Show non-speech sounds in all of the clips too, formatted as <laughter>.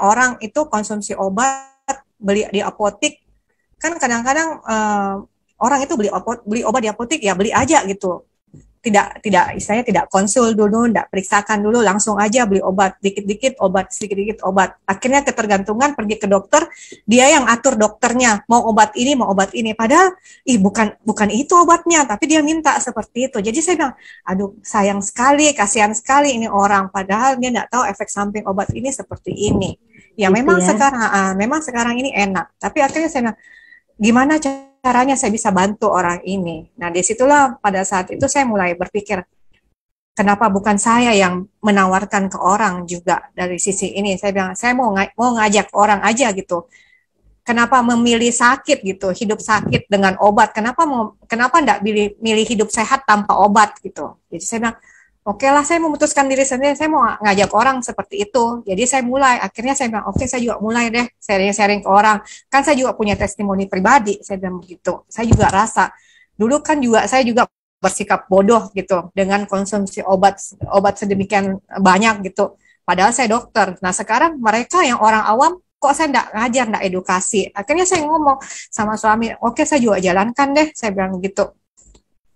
orang itu konsumsi obat beli di apotik kan kadang-kadang uh, orang itu beli obat beli obat di apotik ya beli aja gitu tidak tidak istilahnya tidak konsul dulu, tidak periksakan dulu, langsung aja beli obat dikit-dikit, obat sedikit-dikit obat. Akhirnya ketergantungan pergi ke dokter, dia yang atur dokternya mau obat ini, mau obat ini. Padahal ih bukan bukan itu obatnya, tapi dia minta seperti itu. Jadi saya bilang, aduh sayang sekali, kasihan sekali ini orang. Padahal dia tidak tahu efek samping obat ini seperti ini. Ya gitu memang ya. sekarang, uh, memang sekarang ini enak. Tapi akhirnya saya bilang, gimana cara caranya saya bisa bantu orang ini? Nah, disitulah pada saat itu saya mulai berpikir, kenapa bukan saya yang menawarkan ke orang juga dari sisi ini? Saya bilang, saya mau, ng- mau ngajak orang aja gitu. Kenapa memilih sakit gitu, hidup sakit dengan obat? Kenapa mau, kenapa enggak milih, milih hidup sehat tanpa obat gitu? Jadi saya bilang, oke okay lah saya memutuskan diri sendiri saya mau ngajak orang seperti itu jadi saya mulai akhirnya saya bilang oke okay, saya juga mulai deh sharing-sharing ke orang kan saya juga punya testimoni pribadi saya bilang begitu saya juga rasa dulu kan juga saya juga bersikap bodoh gitu dengan konsumsi obat obat sedemikian banyak gitu padahal saya dokter nah sekarang mereka yang orang awam kok saya nggak ngajar, nggak edukasi. Akhirnya saya ngomong sama suami, oke okay, saya juga jalankan deh, saya bilang gitu.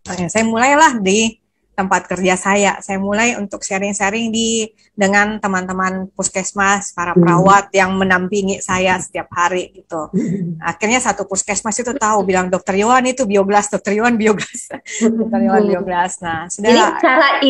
Nah, saya mulailah di tempat kerja saya. Saya mulai untuk sharing-sharing di dengan teman-teman puskesmas, para hmm. perawat yang menampingi saya setiap hari gitu. Hmm. Akhirnya satu puskesmas itu tahu bilang dokter Yohan itu bioglas, dokter Yohan bioglas, <laughs> dokter Yohan hmm. bioglas. Nah, sudah. Jadi cara